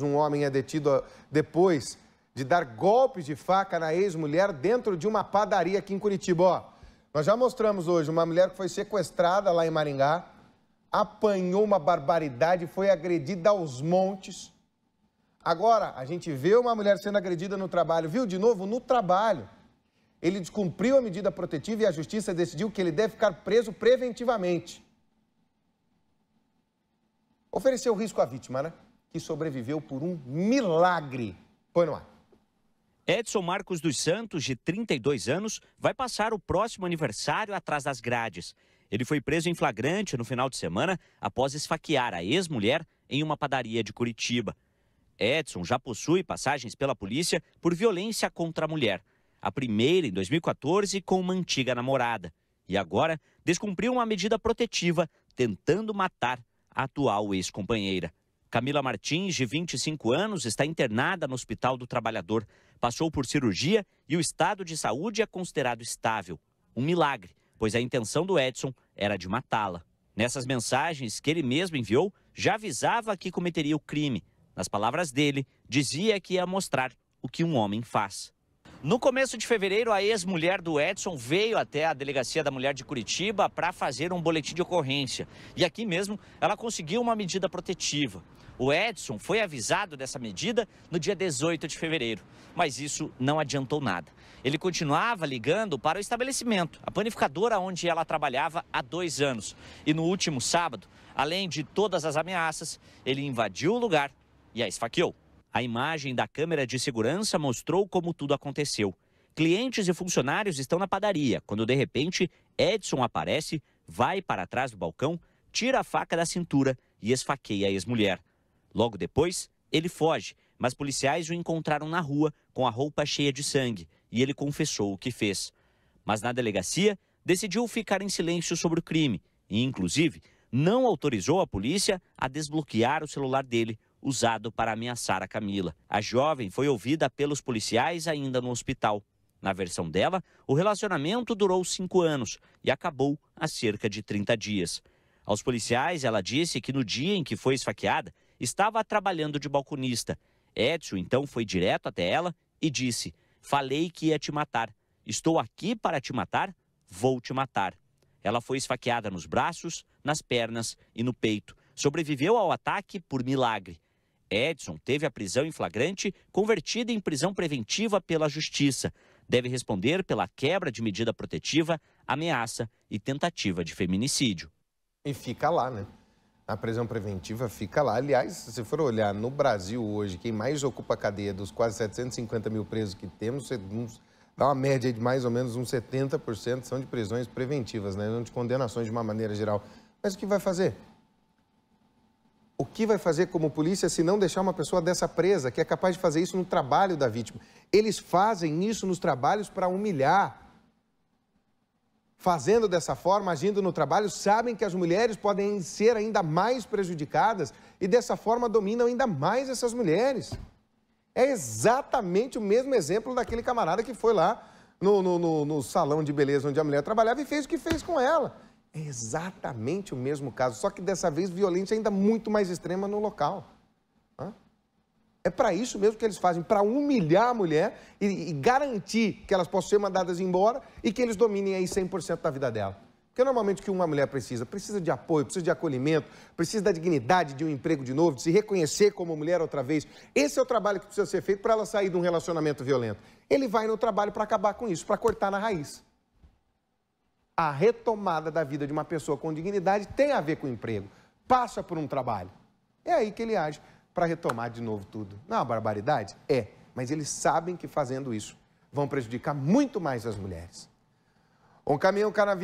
Um homem é detido depois de dar golpes de faca na ex-mulher dentro de uma padaria aqui em Curitiba. Ó, nós já mostramos hoje uma mulher que foi sequestrada lá em Maringá, apanhou uma barbaridade, foi agredida aos montes. Agora, a gente vê uma mulher sendo agredida no trabalho, viu de novo? No trabalho. Ele descumpriu a medida protetiva e a justiça decidiu que ele deve ficar preso preventivamente. Ofereceu risco à vítima, né? que sobreviveu por um milagre. Põe no ar. Edson Marcos dos Santos, de 32 anos, vai passar o próximo aniversário atrás das grades. Ele foi preso em flagrante no final de semana após esfaquear a ex-mulher em uma padaria de Curitiba. Edson já possui passagens pela polícia por violência contra a mulher. A primeira em 2014 com uma antiga namorada. E agora descumpriu uma medida protetiva tentando matar a atual ex-companheira. Camila Martins, de 25 anos, está internada no Hospital do Trabalhador. Passou por cirurgia e o estado de saúde é considerado estável. Um milagre, pois a intenção do Edson era de matá-la. Nessas mensagens que ele mesmo enviou, já avisava que cometeria o crime. Nas palavras dele, dizia que ia mostrar o que um homem faz. No começo de fevereiro, a ex-mulher do Edson veio até a delegacia da mulher de Curitiba para fazer um boletim de ocorrência. E aqui mesmo, ela conseguiu uma medida protetiva. O Edson foi avisado dessa medida no dia 18 de fevereiro, mas isso não adiantou nada. Ele continuava ligando para o estabelecimento, a panificadora onde ela trabalhava há dois anos. E no último sábado, além de todas as ameaças, ele invadiu o lugar e a esfaqueou. A imagem da câmera de segurança mostrou como tudo aconteceu. Clientes e funcionários estão na padaria quando, de repente, Edson aparece, vai para trás do balcão, tira a faca da cintura e esfaqueia a ex-mulher. Logo depois, ele foge, mas policiais o encontraram na rua com a roupa cheia de sangue e ele confessou o que fez. Mas na delegacia, decidiu ficar em silêncio sobre o crime e, inclusive, não autorizou a polícia a desbloquear o celular dele, usado para ameaçar a Camila. A jovem foi ouvida pelos policiais ainda no hospital. Na versão dela, o relacionamento durou cinco anos e acabou há cerca de 30 dias. Aos policiais, ela disse que no dia em que foi esfaqueada, estava trabalhando de balconista. Edson então foi direto até ela e disse: Falei que ia te matar. Estou aqui para te matar, vou te matar. Ela foi esfaqueada nos braços, nas pernas e no peito. Sobreviveu ao ataque por milagre. Edson teve a prisão em flagrante convertida em prisão preventiva pela Justiça. Deve responder pela quebra de medida protetiva, ameaça e tentativa de feminicídio. E fica lá, né? A prisão preventiva fica lá. Aliás, se for olhar no Brasil hoje, quem mais ocupa a cadeia dos quase 750 mil presos que temos, dá uma média de mais ou menos uns 70% são de prisões preventivas, né? não de condenações de uma maneira geral. Mas o que vai fazer? O que vai fazer como polícia se não deixar uma pessoa dessa presa, que é capaz de fazer isso no trabalho da vítima? Eles fazem isso nos trabalhos para humilhar fazendo dessa forma, agindo no trabalho, sabem que as mulheres podem ser ainda mais prejudicadas e dessa forma dominam ainda mais essas mulheres. É exatamente o mesmo exemplo daquele camarada que foi lá no, no, no, no salão de beleza onde a mulher trabalhava e fez o que fez com ela. É exatamente o mesmo caso, só que dessa vez violência ainda muito mais extrema no local. É para isso mesmo que eles fazem, para humilhar a mulher e, e, garantir que elas possam ser mandadas embora e que eles dominem aí 100% da vida dela. Porque normalmente o que uma mulher precisa? Precisa de apoio, precisa de acolhimento, precisa da dignidade de um emprego de novo, de se reconhecer como mulher outra vez. Esse é o trabalho que precisa ser feito para ela sair de um relacionamento violento. Ele vai no trabalho para acabar com isso, para cortar na raiz. A retomada da vida de uma pessoa com dignidade tem a ver com o emprego. Passa por um trabalho. É aí que ele age para retomar de novo tudo. Não é uma barbaridade? É, mas eles sabem que fazendo isso vão prejudicar muito mais as mulheres. Um caminhão canavial.